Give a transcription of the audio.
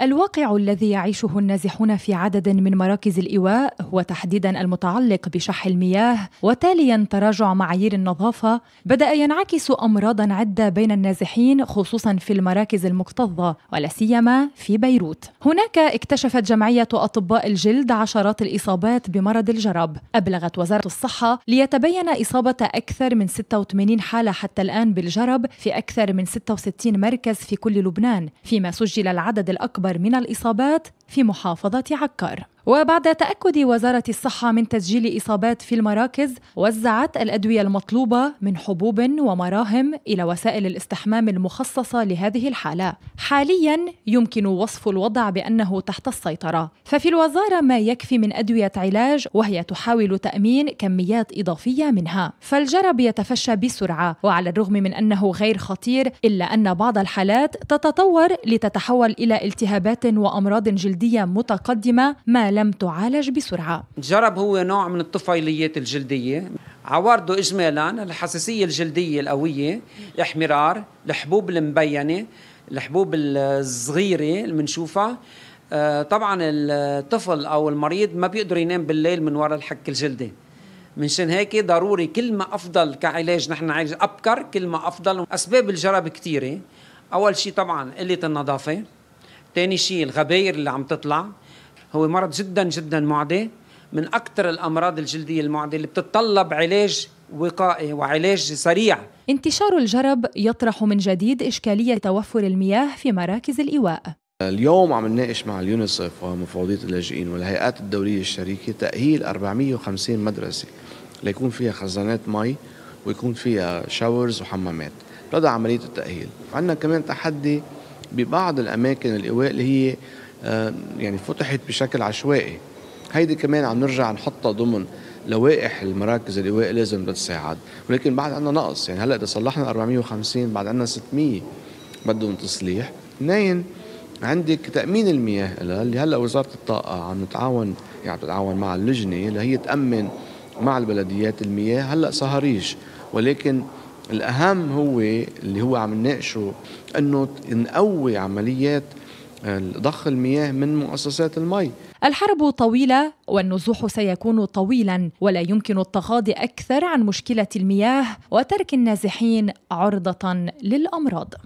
الواقع الذي يعيشه النازحون في عدد من مراكز الإيواء هو تحديدا المتعلق بشح المياه وتاليا تراجع معايير النظافة بدأ ينعكس أمراضا عدة بين النازحين خصوصا في المراكز المكتظة ولا سيما في بيروت هناك اكتشفت جمعية أطباء الجلد عشرات الإصابات بمرض الجرب أبلغت وزارة الصحة ليتبين إصابة أكثر من 86 حالة حتى الآن بالجرب في أكثر من 66 مركز في كل لبنان فيما سجل العدد الأكبر من الإصابات في محافظة عكار وبعد تأكد وزارة الصحة من تسجيل إصابات في المراكز وزعت الأدوية المطلوبة من حبوب ومراهم إلى وسائل الاستحمام المخصصة لهذه الحالة حاليا يمكن وصف الوضع بأنه تحت السيطرة ففي الوزارة ما يكفي من أدوية علاج وهي تحاول تأمين كميات إضافية منها فالجرب يتفشى بسرعة وعلى الرغم من أنه غير خطير إلا أن بعض الحالات تتطور لتتحول إلى التهابات وأمراض جلدية متقدمة ما لم تعالج بسرعة جرب هو نوع من الطفيليات الجلدية عوارضه إجمالا الحساسية الجلدية القوية احمرار الحبوب المبينة الحبوب الصغيرة اللي بنشوفها آه، طبعا الطفل او المريض ما بيقدر ينام بالليل من وراء الحك الجلدي منشان هيك ضروري كل ما افضل كعلاج نحن نعالج ابكر كل ما افضل اسباب الجرب كثيره اول شيء طبعا قله النظافه ثاني شيء الغباير اللي عم تطلع هو مرض جدا جدا معدي من أكثر الأمراض الجلدية المعدية اللي بتتطلب علاج وقائي وعلاج سريع انتشار الجرب يطرح من جديد إشكالية توفر المياه في مراكز الإيواء اليوم عم نناقش مع اليونيسف ومفوضية اللاجئين والهيئات الدولية الشريكة تأهيل 450 مدرسة ليكون فيها خزانات مي ويكون فيها شاورز وحمامات هذا عملية التأهيل عندنا كمان تحدي ببعض الأماكن الإيواء اللي هي آه، يعني فتحت بشكل عشوائي هيدي كمان عم نرجع نحطها ضمن لوائح المراكز الاوائيه لازم تساعد ولكن بعد عندنا نقص يعني هلا اذا صلحنا 450 بعد عندنا 600 بدهم تصليح اثنين عندك تامين المياه لها اللي هلا وزاره الطاقه عم تتعاون يعني تتعاون مع اللجنه اللي هي تامن مع البلديات المياه هلا صهاريج ولكن الاهم هو اللي هو عم نناقشه انه نقوي عمليات ضخ المياه من مؤسسات المي الحرب طويلة والنزوح سيكون طويلا ولا يمكن التغاضي أكثر عن مشكلة المياه وترك النازحين عرضة للأمراض